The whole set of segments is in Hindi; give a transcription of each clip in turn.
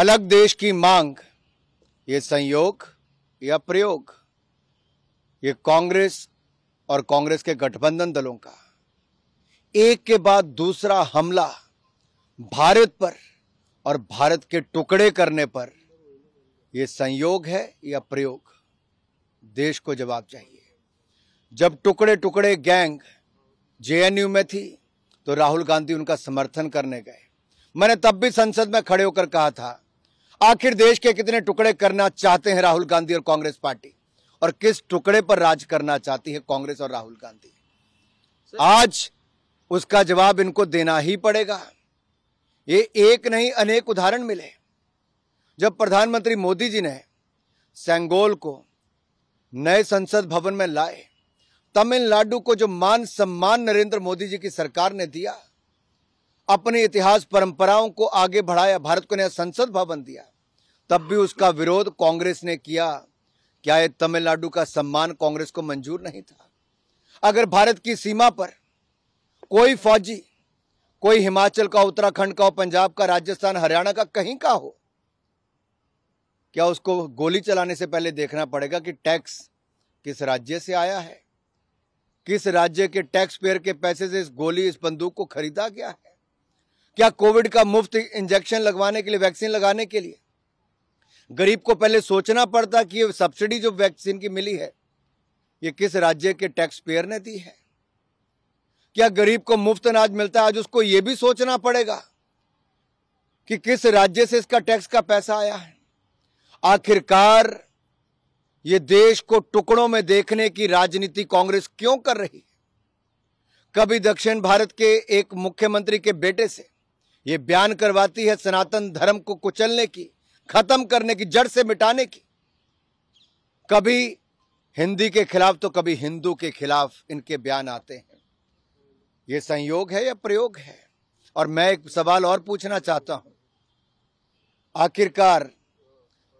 अलग देश की मांग ये संयोग या प्रयोग ये कांग्रेस और कांग्रेस के गठबंधन दलों का एक के बाद दूसरा हमला भारत पर और भारत के टुकड़े करने पर यह संयोग है या प्रयोग देश को जवाब चाहिए जब टुकड़े टुकड़े गैंग जेएनयू में थी तो राहुल गांधी उनका समर्थन करने गए मैंने तब भी संसद में खड़े होकर कहा था आखिर देश के कितने टुकड़े करना चाहते हैं राहुल गांधी और कांग्रेस पार्टी और किस टुकड़े पर राज करना चाहती है कांग्रेस और राहुल गांधी आज उसका जवाब इनको देना ही पड़ेगा ये एक नहीं अनेक उदाहरण मिले जब प्रधानमंत्री मोदी जी ने सेंगोल को नए संसद भवन में लाए तमिलनाडु को जो मान सम्मान नरेंद्र मोदी जी की सरकार ने दिया अपने इतिहास परंपराओं को आगे बढ़ाया भारत को नया संसद भवन दिया तब भी उसका विरोध कांग्रेस ने किया क्या यह तमिलनाडु का सम्मान कांग्रेस को मंजूर नहीं था अगर भारत की सीमा पर कोई फौजी कोई हिमाचल का उत्तराखंड का पंजाब का राजस्थान हरियाणा का कहीं का हो क्या उसको गोली चलाने से पहले देखना पड़ेगा कि टैक्स किस राज्य से आया है किस राज्य के टैक्स पेयर के पैसे से इस गोली इस बंदूक को खरीदा गया है क्या कोविड का मुफ्त इंजेक्शन लगवाने के लिए वैक्सीन लगाने के लिए गरीब को पहले सोचना पड़ता कि ये सब्सिडी जो वैक्सीन की मिली है ये किस राज्य के टैक्स पेयर ने दी है क्या गरीब को मुफ्त अनाज मिलता है आज उसको ये भी सोचना पड़ेगा कि किस राज्य से इसका टैक्स का पैसा आया है आखिरकार ये देश को टुकड़ों में देखने की राजनीति कांग्रेस क्यों कर रही है कभी दक्षिण भारत के एक मुख्यमंत्री के बेटे से ये बयान करवाती है सनातन धर्म को कुचलने की खत्म करने की जड़ से मिटाने की कभी हिंदी के खिलाफ तो कभी हिंदू के खिलाफ इनके बयान आते हैं ये संयोग है या प्रयोग है और मैं एक सवाल और पूछना चाहता हूं आखिरकार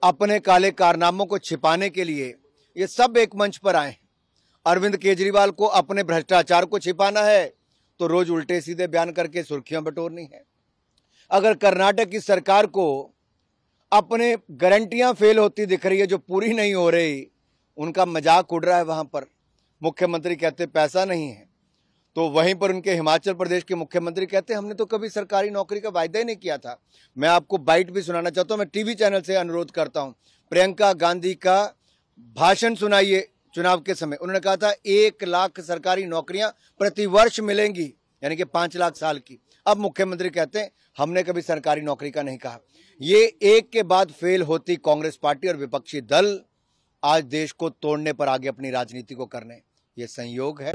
अपने काले कारनामों को छिपाने के लिए ये सब एक मंच पर आए हैं अरविंद केजरीवाल को अपने भ्रष्टाचार को छिपाना है तो रोज उल्टे सीधे बयान करके सुर्खियां बटोरनी है अगर कर्नाटक की सरकार को अपने गारंटियां फेल होती दिख रही है जो पूरी नहीं हो रही उनका मजाक उड़ रहा है वहां पर मुख्यमंत्री कहते पैसा नहीं है तो वहीं पर उनके हिमाचल प्रदेश के मुख्यमंत्री कहते हमने तो कभी सरकारी नौकरी का वायदा ही नहीं किया था मैं आपको बाइट भी सुनाना चाहता हूँ मैं टीवी चैनल से अनुरोध करता हूँ प्रियंका गांधी का भाषण सुनाइए चुनाव के समय उन्होंने कहा था एक लाख सरकारी नौकरियां प्रतिवर्ष मिलेंगी यानी कि पाँच लाख साल की अब मुख्यमंत्री कहते हैं हमने कभी सरकारी नौकरी का नहीं कहा ये एक के बाद फेल होती कांग्रेस पार्टी और विपक्षी दल आज देश को तोड़ने पर आगे अपनी राजनीति को करने ये संयोग है